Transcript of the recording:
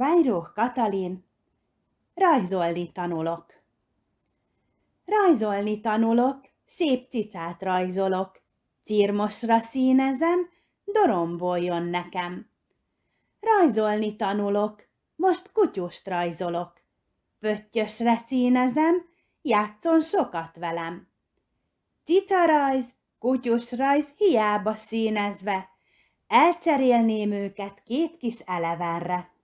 Vanyruh Katalin, rajzolni tanulok. Rajzolni tanulok, szép cicát rajzolok, Círmosra színezem, doromboljon nekem. Rajzolni tanulok, most kutyust rajzolok, pöttyösre színezem, játszon sokat velem. Cica rajz, kutyus rajz hiába színezve, elcserélném őket két kis elevenre.